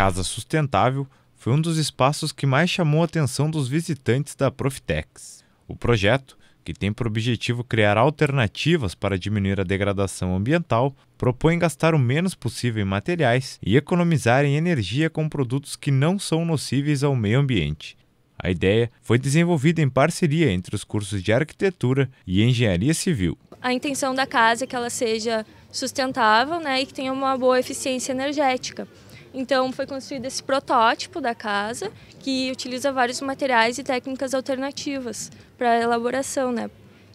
Casa Sustentável foi um dos espaços que mais chamou a atenção dos visitantes da Profitex. O projeto, que tem por objetivo criar alternativas para diminuir a degradação ambiental, propõe gastar o menos possível em materiais e economizar em energia com produtos que não são nocivos ao meio ambiente. A ideia foi desenvolvida em parceria entre os cursos de arquitetura e engenharia civil. A intenção da casa é que ela seja sustentável né, e que tenha uma boa eficiência energética. Então foi construído esse protótipo da casa que utiliza vários materiais e técnicas alternativas para elaboração, né?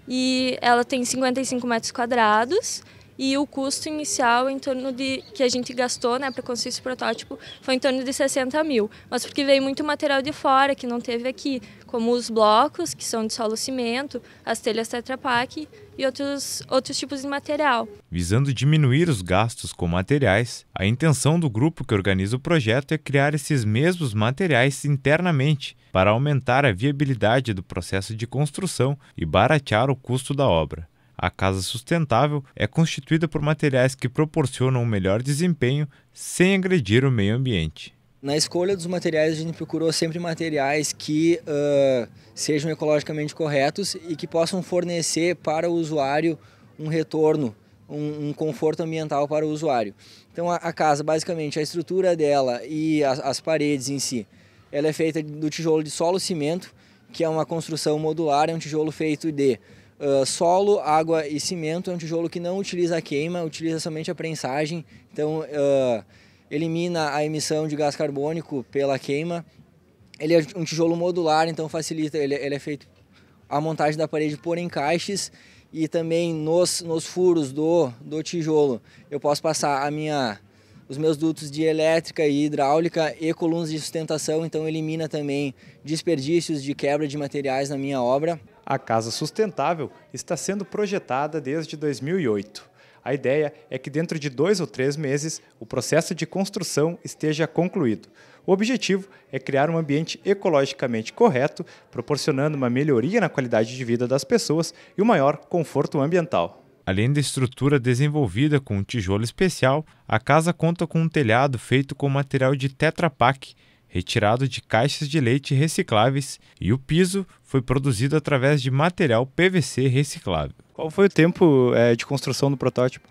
E ela tem 55 metros quadrados, e o custo inicial em torno de que a gente gastou né, para construir esse protótipo foi em torno de 60 mil. Mas porque veio muito material de fora que não teve aqui, como os blocos, que são de solo cimento, as telhas Tetra Pak e outros, outros tipos de material. Visando diminuir os gastos com materiais, a intenção do grupo que organiza o projeto é criar esses mesmos materiais internamente para aumentar a viabilidade do processo de construção e baratear o custo da obra. A casa sustentável é constituída por materiais que proporcionam um melhor desempenho sem agredir o meio ambiente. Na escolha dos materiais, a gente procurou sempre materiais que uh, sejam ecologicamente corretos e que possam fornecer para o usuário um retorno, um, um conforto ambiental para o usuário. Então, a, a casa, basicamente, a estrutura dela e as, as paredes em si, ela é feita do tijolo de solo-cimento, que é uma construção modular, é um tijolo feito de Uh, solo, água e cimento é um tijolo que não utiliza a queima, utiliza somente a prensagem, então uh, elimina a emissão de gás carbônico pela queima. Ele é um tijolo modular, então facilita, ele, é, ele é feito a montagem da parede por encaixes e também nos, nos furos do, do tijolo eu posso passar a minha os meus dutos de elétrica e hidráulica e colunas de sustentação, então elimina também desperdícios de quebra de materiais na minha obra. A Casa Sustentável está sendo projetada desde 2008. A ideia é que dentro de dois ou três meses o processo de construção esteja concluído. O objetivo é criar um ambiente ecologicamente correto, proporcionando uma melhoria na qualidade de vida das pessoas e um maior conforto ambiental. Além da estrutura desenvolvida com um tijolo especial, a casa conta com um telhado feito com material de Tetra Pak, retirado de caixas de leite recicláveis e o piso foi produzido através de material PVC reciclável. Qual foi o tempo é, de construção do protótipo?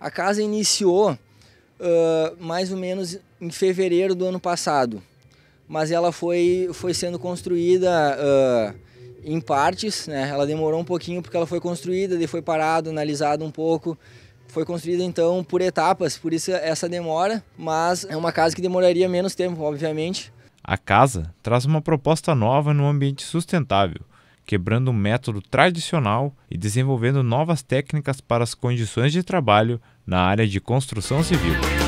A casa iniciou uh, mais ou menos em fevereiro do ano passado, mas ela foi, foi sendo construída uh, em partes, né? Ela demorou um pouquinho porque ela foi construída, daí foi parado, analisado um pouco, foi construída então por etapas, por isso essa demora, mas é uma casa que demoraria menos tempo, obviamente. A casa traz uma proposta nova no ambiente sustentável, quebrando um método tradicional e desenvolvendo novas técnicas para as condições de trabalho na área de construção civil.